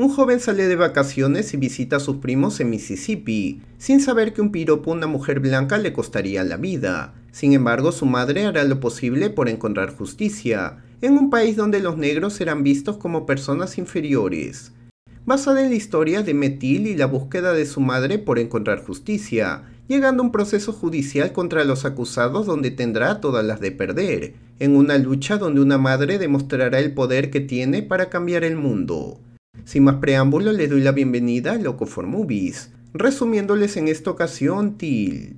Un joven sale de vacaciones y visita a sus primos en Mississippi, sin saber que un piropo a una mujer blanca le costaría la vida. Sin embargo, su madre hará lo posible por encontrar justicia, en un país donde los negros serán vistos como personas inferiores. Basada en la historia de Metil y la búsqueda de su madre por encontrar justicia, llegando a un proceso judicial contra los acusados donde tendrá todas las de perder, en una lucha donde una madre demostrará el poder que tiene para cambiar el mundo. Sin más preámbulos, les doy la bienvenida a Loco for Movies, resumiéndoles en esta ocasión Till.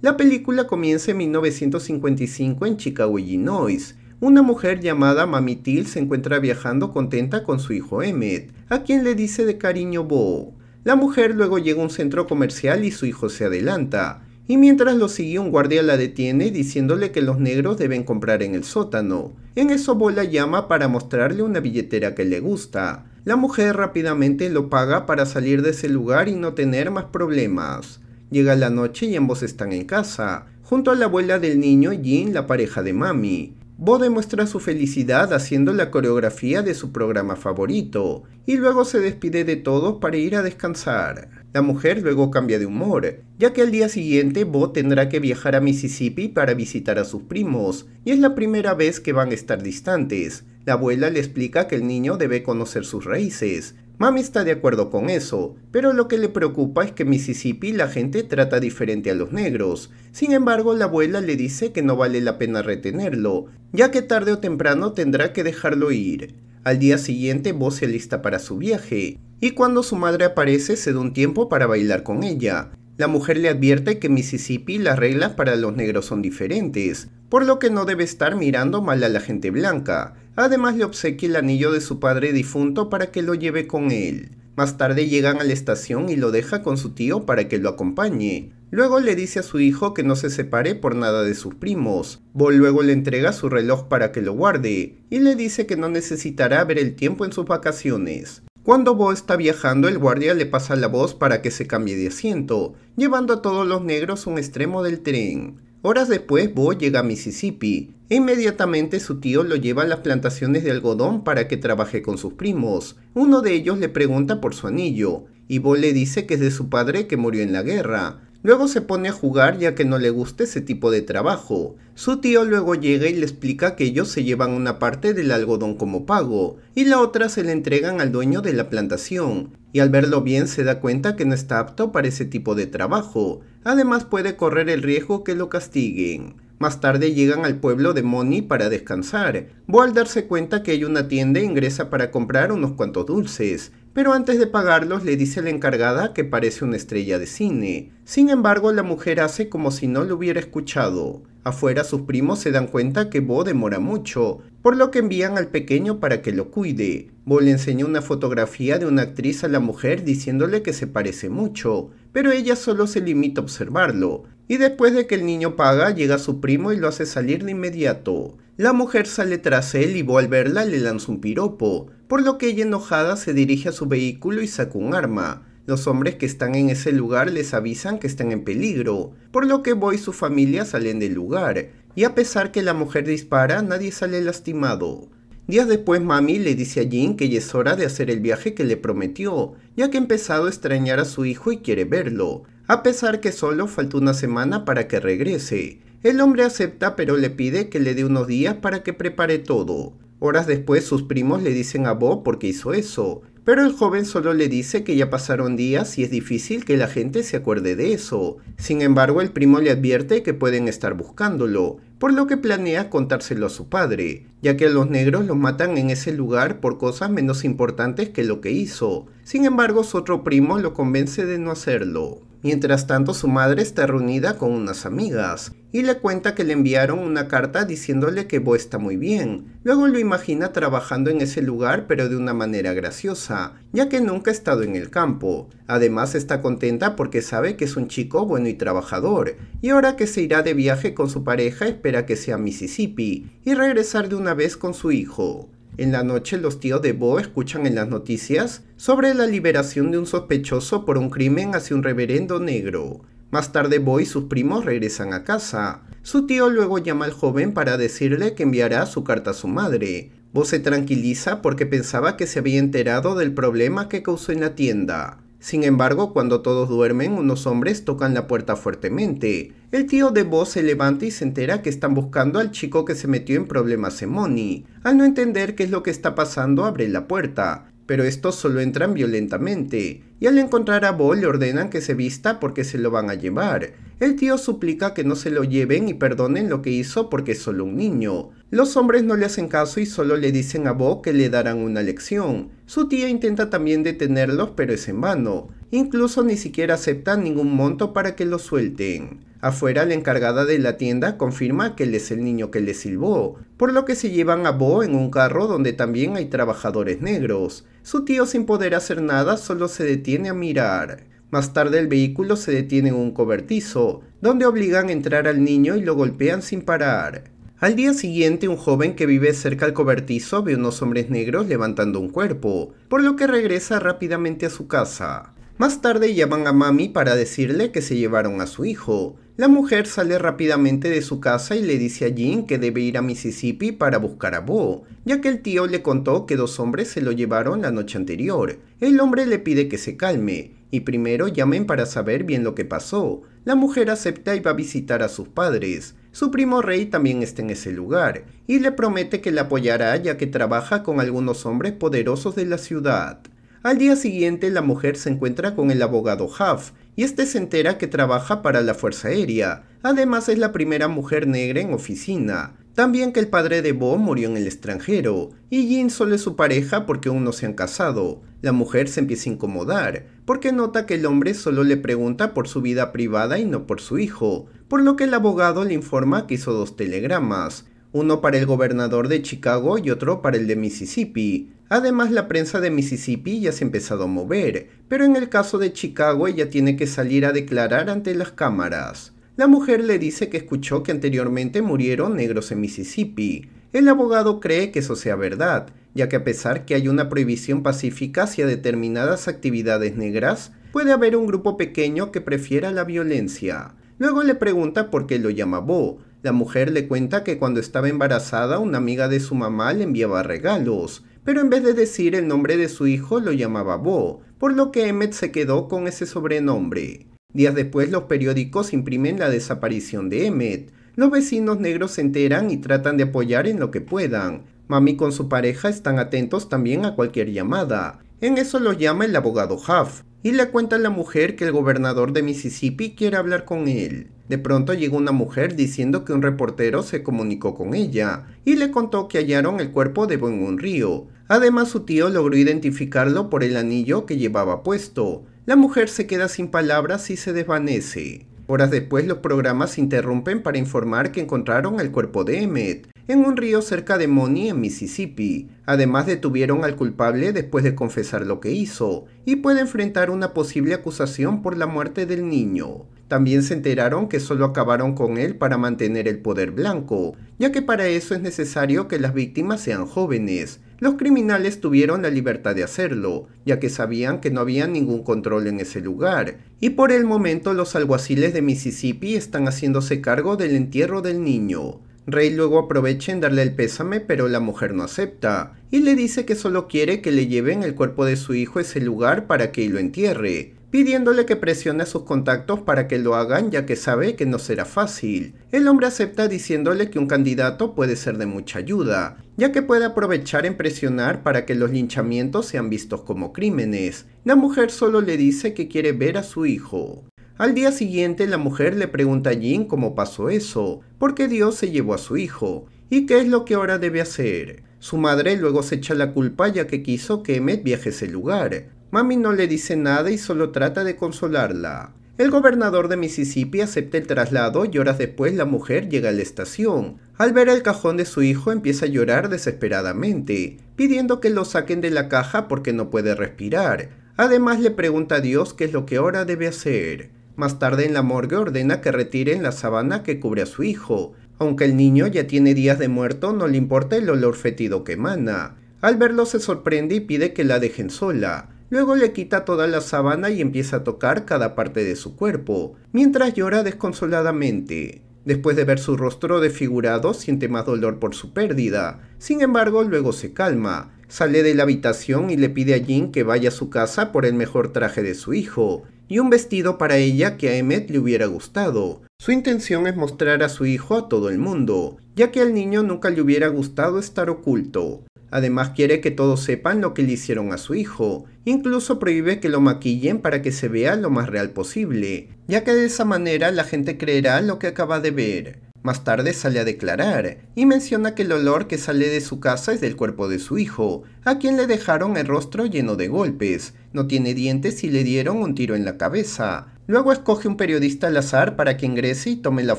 La película comienza en 1955 en Chicago, Illinois. Una mujer llamada Mami Till se encuentra viajando contenta con su hijo Emmett, a quien le dice de cariño Bo. La mujer luego llega a un centro comercial y su hijo se adelanta, y mientras lo sigue un guardia la detiene diciéndole que los negros deben comprar en el sótano. En eso Bo la llama para mostrarle una billetera que le gusta, la mujer rápidamente lo paga para salir de ese lugar y no tener más problemas. Llega la noche y ambos están en casa, junto a la abuela del niño Jean, la pareja de Mami. Bo demuestra su felicidad haciendo la coreografía de su programa favorito, y luego se despide de todos para ir a descansar. La mujer luego cambia de humor, ya que al día siguiente Bo tendrá que viajar a Mississippi para visitar a sus primos, y es la primera vez que van a estar distantes, la abuela le explica que el niño debe conocer sus raíces. Mami está de acuerdo con eso, pero lo que le preocupa es que en Mississippi la gente trata diferente a los negros. Sin embargo, la abuela le dice que no vale la pena retenerlo, ya que tarde o temprano tendrá que dejarlo ir. Al día siguiente, Bo se lista para su viaje, y cuando su madre aparece se da un tiempo para bailar con ella. La mujer le advierte que en Mississippi las reglas para los negros son diferentes, por lo que no debe estar mirando mal a la gente blanca. Además le obsequia el anillo de su padre difunto para que lo lleve con él. Más tarde llegan a la estación y lo deja con su tío para que lo acompañe. Luego le dice a su hijo que no se separe por nada de sus primos. Bo luego le entrega su reloj para que lo guarde y le dice que no necesitará ver el tiempo en sus vacaciones. Cuando Bo está viajando, el guardia le pasa la voz para que se cambie de asiento, llevando a todos los negros un extremo del tren. Horas después, Bo llega a Mississippi. Inmediatamente su tío lo lleva a las plantaciones de algodón para que trabaje con sus primos. Uno de ellos le pregunta por su anillo, y Bo le dice que es de su padre que murió en la guerra. Luego se pone a jugar ya que no le gusta ese tipo de trabajo. Su tío luego llega y le explica que ellos se llevan una parte del algodón como pago, y la otra se le entregan al dueño de la plantación, y al verlo bien se da cuenta que no está apto para ese tipo de trabajo. Además puede correr el riesgo que lo castiguen. Más tarde llegan al pueblo de Moni para descansar. Bo al darse cuenta que hay una tienda e ingresa para comprar unos cuantos dulces, pero antes de pagarlos le dice a la encargada que parece una estrella de cine. Sin embargo, la mujer hace como si no lo hubiera escuchado. Afuera sus primos se dan cuenta que Bo demora mucho, por lo que envían al pequeño para que lo cuide. Bo le enseña una fotografía de una actriz a la mujer diciéndole que se parece mucho, pero ella solo se limita a observarlo. Y después de que el niño paga, llega su primo y lo hace salir de inmediato. La mujer sale tras él y Bo al verla le lanza un piropo, por lo que ella enojada se dirige a su vehículo y saca un arma. Los hombres que están en ese lugar les avisan que están en peligro, por lo que Bo y su familia salen del lugar, y a pesar que la mujer dispara, nadie sale lastimado. Días después, Mami le dice a Jin que ya es hora de hacer el viaje que le prometió, ya que ha empezado a extrañar a su hijo y quiere verlo, a pesar que solo falta una semana para que regrese. El hombre acepta pero le pide que le dé unos días para que prepare todo. Horas después sus primos le dicen a Bo por qué hizo eso, pero el joven solo le dice que ya pasaron días y es difícil que la gente se acuerde de eso. Sin embargo, el primo le advierte que pueden estar buscándolo, por lo que planea contárselo a su padre, ya que a los negros los matan en ese lugar por cosas menos importantes que lo que hizo. Sin embargo, su otro primo lo convence de no hacerlo. Mientras tanto, su madre está reunida con unas amigas y le cuenta que le enviaron una carta diciéndole que Bo está muy bien. Luego lo imagina trabajando en ese lugar pero de una manera graciosa, ya que nunca ha estado en el campo. Además está contenta porque sabe que es un chico bueno y trabajador, y ahora que se irá de viaje con su pareja espera que sea Mississippi y regresar de una vez con su hijo. En la noche los tíos de Bo escuchan en las noticias sobre la liberación de un sospechoso por un crimen hacia un reverendo negro. Más tarde Bo y sus primos regresan a casa. Su tío luego llama al joven para decirle que enviará su carta a su madre. Bo se tranquiliza porque pensaba que se había enterado del problema que causó en la tienda. Sin embargo, cuando todos duermen, unos hombres tocan la puerta fuertemente. El tío de Bo se levanta y se entera que están buscando al chico que se metió en problemas en Moni. Al no entender qué es lo que está pasando, abre la puerta. Pero estos solo entran violentamente, y al encontrar a Bo le ordenan que se vista porque se lo van a llevar. El tío suplica que no se lo lleven y perdonen lo que hizo porque es solo un niño. Los hombres no le hacen caso y solo le dicen a Bo que le darán una lección. Su tía intenta también detenerlos pero es en vano. Incluso ni siquiera aceptan ningún monto para que lo suelten. Afuera la encargada de la tienda confirma que él es el niño que le silbó, por lo que se llevan a Bo en un carro donde también hay trabajadores negros. Su tío sin poder hacer nada solo se detiene a mirar. Más tarde el vehículo se detiene en un cobertizo, donde obligan a entrar al niño y lo golpean sin parar. Al día siguiente, un joven que vive cerca al cobertizo ve unos hombres negros levantando un cuerpo, por lo que regresa rápidamente a su casa. Más tarde llaman a Mami para decirle que se llevaron a su hijo. La mujer sale rápidamente de su casa y le dice a Jean que debe ir a Mississippi para buscar a Bo, ya que el tío le contó que dos hombres se lo llevaron la noche anterior. El hombre le pide que se calme y primero llamen para saber bien lo que pasó. La mujer acepta y va a visitar a sus padres, su primo rey también está en ese lugar y le promete que le apoyará ya que trabaja con algunos hombres poderosos de la ciudad. Al día siguiente la mujer se encuentra con el abogado Huff y este se entera que trabaja para la Fuerza Aérea. Además es la primera mujer negra en oficina. También que el padre de Bo murió en el extranjero y Jin solo es su pareja porque aún no se han casado. La mujer se empieza a incomodar porque nota que el hombre solo le pregunta por su vida privada y no por su hijo, por lo que el abogado le informa que hizo dos telegramas, uno para el gobernador de Chicago y otro para el de Mississippi. Además la prensa de Mississippi ya se ha empezado a mover, pero en el caso de Chicago ella tiene que salir a declarar ante las cámaras. La mujer le dice que escuchó que anteriormente murieron negros en Mississippi. El abogado cree que eso sea verdad, ya que a pesar que hay una prohibición pacífica hacia determinadas actividades negras, puede haber un grupo pequeño que prefiera la violencia. Luego le pregunta por qué lo llama Bo. La mujer le cuenta que cuando estaba embarazada una amiga de su mamá le enviaba regalos, pero en vez de decir el nombre de su hijo lo llamaba Bo, por lo que Emmett se quedó con ese sobrenombre. Días después los periódicos imprimen la desaparición de Emmet. Los vecinos negros se enteran y tratan de apoyar en lo que puedan. Mami con su pareja están atentos también a cualquier llamada. En eso los llama el abogado Huff y le cuenta a la mujer que el gobernador de Mississippi quiere hablar con él. De pronto llega una mujer diciendo que un reportero se comunicó con ella y le contó que hallaron el cuerpo de en un río. Además su tío logró identificarlo por el anillo que llevaba puesto. La mujer se queda sin palabras y se desvanece. Horas después los programas se interrumpen para informar que encontraron el cuerpo de Emmett en un río cerca de Money en Mississippi. Además detuvieron al culpable después de confesar lo que hizo y puede enfrentar una posible acusación por la muerte del niño. También se enteraron que solo acabaron con él para mantener el poder blanco, ya que para eso es necesario que las víctimas sean jóvenes, los criminales tuvieron la libertad de hacerlo, ya que sabían que no había ningún control en ese lugar, y por el momento los alguaciles de Mississippi están haciéndose cargo del entierro del niño. Rey luego aprovecha en darle el pésame, pero la mujer no acepta, y le dice que solo quiere que le lleven el cuerpo de su hijo a ese lugar para que lo entierre, pidiéndole que presione a sus contactos para que lo hagan ya que sabe que no será fácil. El hombre acepta diciéndole que un candidato puede ser de mucha ayuda, ya que puede aprovechar en presionar para que los linchamientos sean vistos como crímenes. La mujer solo le dice que quiere ver a su hijo. Al día siguiente la mujer le pregunta a Jin cómo pasó eso, por qué Dios se llevó a su hijo, y qué es lo que ahora debe hacer. Su madre luego se echa la culpa ya que quiso que Emmet viaje a ese lugar, Mami no le dice nada y solo trata de consolarla. El gobernador de Mississippi acepta el traslado y horas después la mujer llega a la estación. Al ver el cajón de su hijo empieza a llorar desesperadamente, pidiendo que lo saquen de la caja porque no puede respirar. Además le pregunta a Dios qué es lo que ahora debe hacer. Más tarde en la morgue ordena que retiren la sabana que cubre a su hijo. Aunque el niño ya tiene días de muerto, no le importa el olor fetido que emana. Al verlo se sorprende y pide que la dejen sola. Luego le quita toda la sábana y empieza a tocar cada parte de su cuerpo, mientras llora desconsoladamente. Después de ver su rostro desfigurado, siente más dolor por su pérdida. Sin embargo, luego se calma, sale de la habitación y le pide a Jin que vaya a su casa por el mejor traje de su hijo, y un vestido para ella que a Emmet le hubiera gustado. Su intención es mostrar a su hijo a todo el mundo, ya que al niño nunca le hubiera gustado estar oculto. Además quiere que todos sepan lo que le hicieron a su hijo, incluso prohíbe que lo maquillen para que se vea lo más real posible, ya que de esa manera la gente creerá lo que acaba de ver. Más tarde sale a declarar y menciona que el olor que sale de su casa es del cuerpo de su hijo, a quien le dejaron el rostro lleno de golpes, no tiene dientes y le dieron un tiro en la cabeza. Luego escoge un periodista al azar para que ingrese y tome las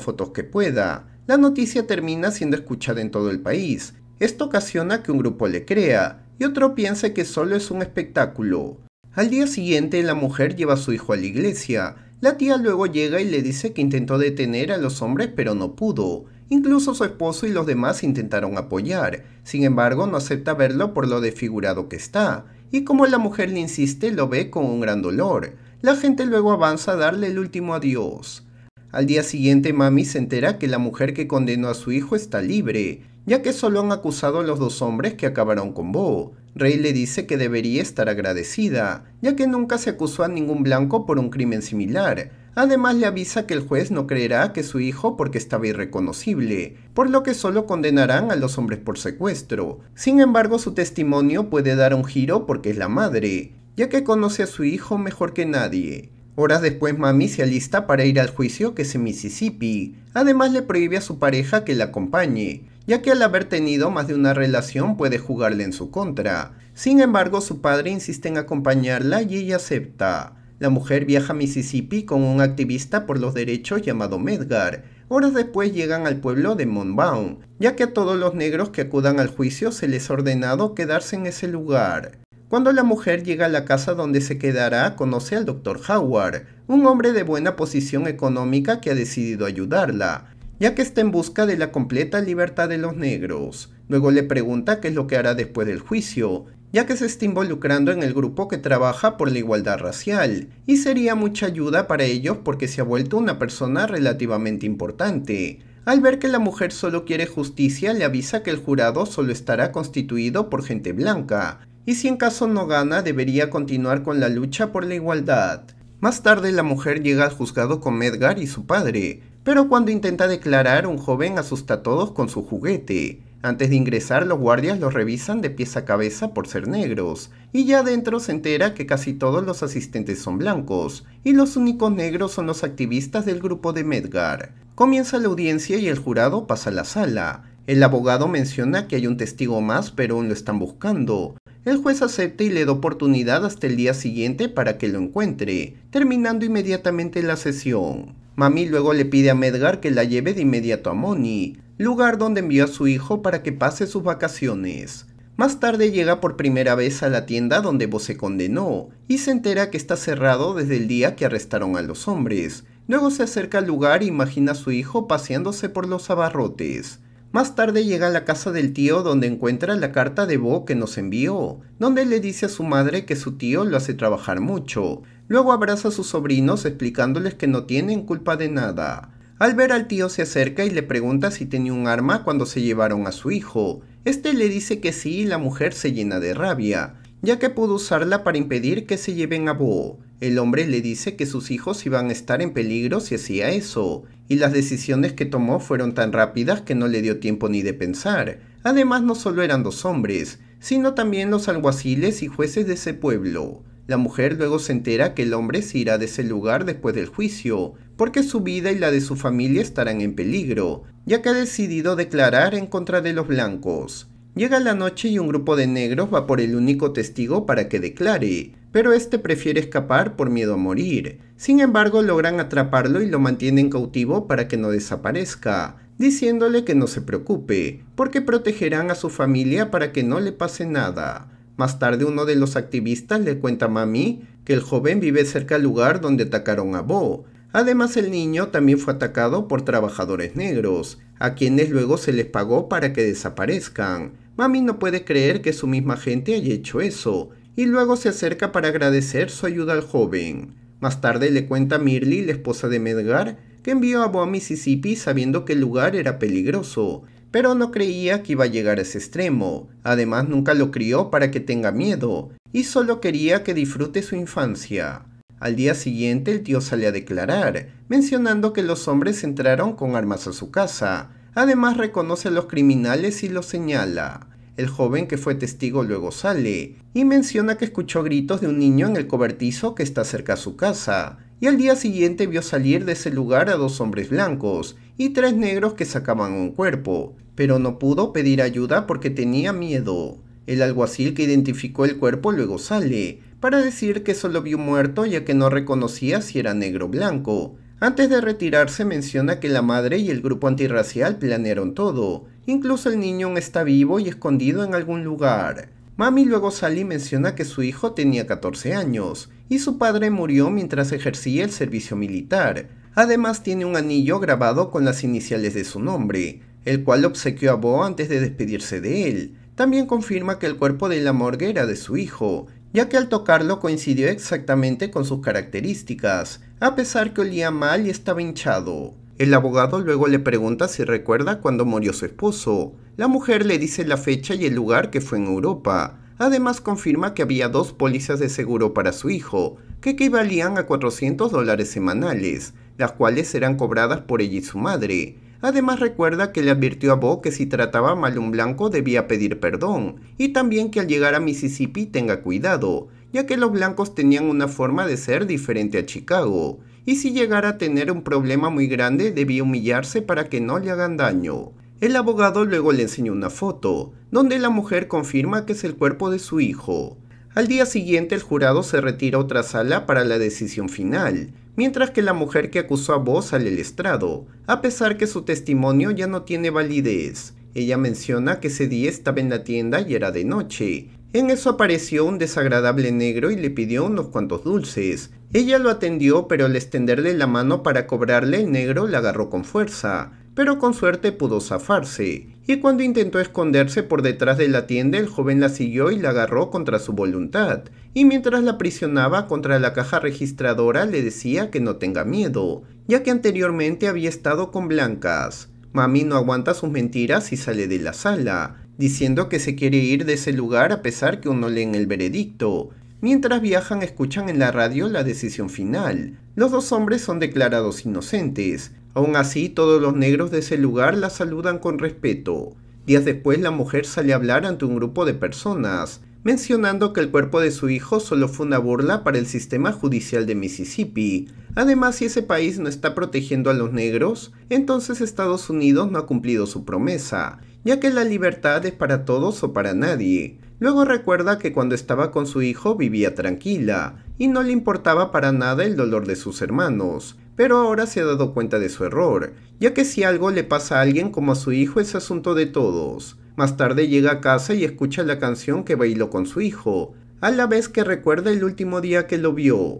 fotos que pueda. La noticia termina siendo escuchada en todo el país, esto ocasiona que un grupo le crea y otro piense que solo es un espectáculo. Al día siguiente la mujer lleva a su hijo a la iglesia. La tía luego llega y le dice que intentó detener a los hombres pero no pudo. Incluso su esposo y los demás intentaron apoyar. Sin embargo, no acepta verlo por lo desfigurado que está. Y como la mujer le insiste, lo ve con un gran dolor. La gente luego avanza a darle el último adiós. Al día siguiente Mami se entera que la mujer que condenó a su hijo está libre, ya que solo han acusado a los dos hombres que acabaron con Bo. Rey le dice que debería estar agradecida, ya que nunca se acusó a ningún blanco por un crimen similar. Además le avisa que el juez no creerá que su hijo porque estaba irreconocible, por lo que solo condenarán a los hombres por secuestro. Sin embargo, su testimonio puede dar un giro porque es la madre, ya que conoce a su hijo mejor que nadie. Horas después Mami se alista para ir al juicio que es en Mississippi. Además le prohíbe a su pareja que la acompañe, ya que al haber tenido más de una relación puede jugarle en su contra. Sin embargo, su padre insiste en acompañarla y ella acepta. La mujer viaja a Mississippi con un activista por los derechos llamado Medgar. Horas después llegan al pueblo de Monbaum, ya que a todos los negros que acudan al juicio se les ha ordenado quedarse en ese lugar. Cuando la mujer llega a la casa donde se quedará, conoce al Dr. Howard, un hombre de buena posición económica que ha decidido ayudarla, ya que está en busca de la completa libertad de los negros. Luego le pregunta qué es lo que hará después del juicio, ya que se está involucrando en el grupo que trabaja por la igualdad racial, y sería mucha ayuda para ellos porque se ha vuelto una persona relativamente importante. Al ver que la mujer solo quiere justicia, le avisa que el jurado solo estará constituido por gente blanca, y si en caso no gana debería continuar con la lucha por la igualdad. Más tarde la mujer llega al juzgado con Medgar y su padre, pero cuando intenta declarar un joven asusta a todos con su juguete. Antes de ingresar los guardias los revisan de pies a cabeza por ser negros, y ya adentro se entera que casi todos los asistentes son blancos, y los únicos negros son los activistas del grupo de Medgar. Comienza la audiencia y el jurado pasa a la sala. El abogado menciona que hay un testigo más pero aún lo están buscando, el juez acepta y le da oportunidad hasta el día siguiente para que lo encuentre, terminando inmediatamente la sesión. Mami luego le pide a Medgar que la lleve de inmediato a Moni, lugar donde envió a su hijo para que pase sus vacaciones. Más tarde llega por primera vez a la tienda donde Bo se condenó y se entera que está cerrado desde el día que arrestaron a los hombres. Luego se acerca al lugar e imagina a su hijo paseándose por los abarrotes. Más tarde llega a la casa del tío donde encuentra la carta de Bo que nos envió, donde le dice a su madre que su tío lo hace trabajar mucho. Luego abraza a sus sobrinos explicándoles que no tienen culpa de nada. Al ver al tío se acerca y le pregunta si tenía un arma cuando se llevaron a su hijo. Este le dice que sí y la mujer se llena de rabia, ya que pudo usarla para impedir que se lleven a Bo. El hombre le dice que sus hijos iban a estar en peligro si hacía eso, y las decisiones que tomó fueron tan rápidas que no le dio tiempo ni de pensar. Además no solo eran dos hombres, sino también los alguaciles y jueces de ese pueblo. La mujer luego se entera que el hombre se irá de ese lugar después del juicio, porque su vida y la de su familia estarán en peligro, ya que ha decidido declarar en contra de los blancos. Llega la noche y un grupo de negros va por el único testigo para que declare, pero este prefiere escapar por miedo a morir. Sin embargo, logran atraparlo y lo mantienen cautivo para que no desaparezca, diciéndole que no se preocupe, porque protegerán a su familia para que no le pase nada. Más tarde uno de los activistas le cuenta a Mami que el joven vive cerca al lugar donde atacaron a Bo. Además el niño también fue atacado por trabajadores negros, a quienes luego se les pagó para que desaparezcan. Mami no puede creer que su misma gente haya hecho eso, y luego se acerca para agradecer su ayuda al joven. Más tarde le cuenta a Mirly, la esposa de Medgar, que envió a Bo a Mississippi sabiendo que el lugar era peligroso, pero no creía que iba a llegar a ese extremo. Además, nunca lo crió para que tenga miedo, y solo quería que disfrute su infancia. Al día siguiente, el tío sale a declarar, mencionando que los hombres entraron con armas a su casa. Además, reconoce a los criminales y los señala. El joven que fue testigo luego sale y menciona que escuchó gritos de un niño en el cobertizo que está cerca a su casa, y al día siguiente vio salir de ese lugar a dos hombres blancos y tres negros que sacaban un cuerpo, pero no pudo pedir ayuda porque tenía miedo. El alguacil que identificó el cuerpo luego sale, para decir que solo vio muerto ya que no reconocía si era negro o blanco. Antes de retirarse menciona que la madre y el grupo antirracial planearon todo, Incluso el niño está vivo y escondido en algún lugar. Mami luego y menciona que su hijo tenía 14 años y su padre murió mientras ejercía el servicio militar. Además tiene un anillo grabado con las iniciales de su nombre, el cual obsequió a Bo antes de despedirse de él. También confirma que el cuerpo de la morgue era de su hijo, ya que al tocarlo coincidió exactamente con sus características, a pesar que olía mal y estaba hinchado. El abogado luego le pregunta si recuerda cuándo murió su esposo. La mujer le dice la fecha y el lugar que fue en Europa. Además confirma que había dos pólizas de seguro para su hijo, que equivalían a 400 dólares semanales, las cuales serán cobradas por ella y su madre. Además recuerda que le advirtió a Bo que si trataba mal un blanco debía pedir perdón, y también que al llegar a Mississippi tenga cuidado, ya que los blancos tenían una forma de ser diferente a Chicago y si llegara a tener un problema muy grande debía humillarse para que no le hagan daño. El abogado luego le enseñó una foto, donde la mujer confirma que es el cuerpo de su hijo. Al día siguiente el jurado se retira a otra sala para la decisión final, mientras que la mujer que acusó a vos sale al estrado, a pesar que su testimonio ya no tiene validez. Ella menciona que ese día estaba en la tienda y era de noche, en eso apareció un desagradable negro y le pidió unos cuantos dulces. Ella lo atendió, pero al extenderle la mano para cobrarle, el negro la agarró con fuerza, pero con suerte pudo zafarse. Y cuando intentó esconderse por detrás de la tienda, el joven la siguió y la agarró contra su voluntad. Y mientras la prisionaba contra la caja registradora, le decía que no tenga miedo, ya que anteriormente había estado con blancas. Mami no aguanta sus mentiras y sale de la sala diciendo que se quiere ir de ese lugar a pesar que uno lee leen el veredicto. Mientras viajan escuchan en la radio la decisión final. Los dos hombres son declarados inocentes. Aún así, todos los negros de ese lugar la saludan con respeto. Días después, la mujer sale a hablar ante un grupo de personas, mencionando que el cuerpo de su hijo solo fue una burla para el sistema judicial de Mississippi. Además, si ese país no está protegiendo a los negros, entonces Estados Unidos no ha cumplido su promesa ya que la libertad es para todos o para nadie. Luego recuerda que cuando estaba con su hijo vivía tranquila, y no le importaba para nada el dolor de sus hermanos, pero ahora se ha dado cuenta de su error, ya que si algo le pasa a alguien como a su hijo es asunto de todos. Más tarde llega a casa y escucha la canción que bailó con su hijo, a la vez que recuerda el último día que lo vio.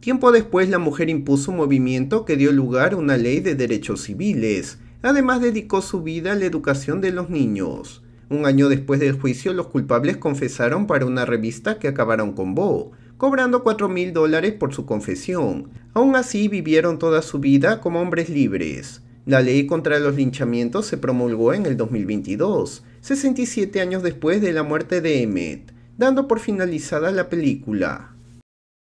Tiempo después la mujer impuso un movimiento que dio lugar a una ley de derechos civiles, Además dedicó su vida a la educación de los niños. Un año después del juicio, los culpables confesaron para una revista que acabaron con Bo, cobrando 4 mil dólares por su confesión. Aún así, vivieron toda su vida como hombres libres. La ley contra los linchamientos se promulgó en el 2022, 67 años después de la muerte de Emmett, dando por finalizada la película.